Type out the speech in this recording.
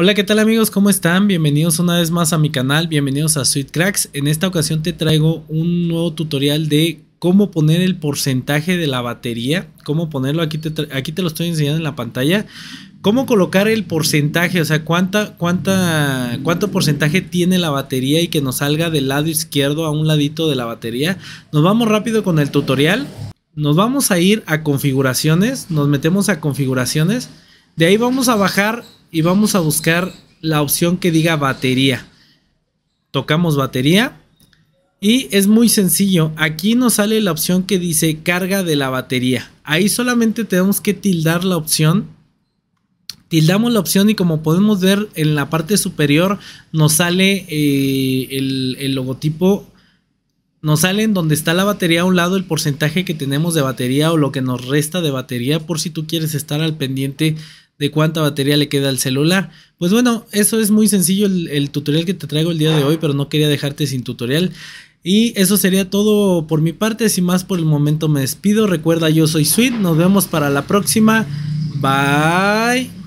Hola, ¿qué tal amigos? ¿Cómo están? Bienvenidos una vez más a mi canal, bienvenidos a Sweet Cracks. En esta ocasión te traigo un nuevo tutorial de cómo poner el porcentaje de la batería, cómo ponerlo, aquí te, aquí te lo estoy enseñando en la pantalla, cómo colocar el porcentaje, o sea, cuánta, cuánta, cuánto porcentaje tiene la batería y que nos salga del lado izquierdo a un ladito de la batería. Nos vamos rápido con el tutorial, nos vamos a ir a configuraciones, nos metemos a configuraciones, de ahí vamos a bajar y vamos a buscar la opción que diga batería. Tocamos batería y es muy sencillo. Aquí nos sale la opción que dice carga de la batería. Ahí solamente tenemos que tildar la opción. Tildamos la opción y como podemos ver en la parte superior nos sale eh, el, logotipo nos sale en donde está la batería a un lado el porcentaje que tenemos de batería o lo que nos resta de batería por si tú quieres estar al pendiente de cuánta batería le queda al celular. Pues bueno, eso es muy sencillo el, tutorial que te traigo el día de hoy, pero no quería dejarte sin tutorial. Y eso sería todo por mi parte, sin más por el momento me despido. Recuerda, yo soy Sweet, nos vemos para la próxima. Bye.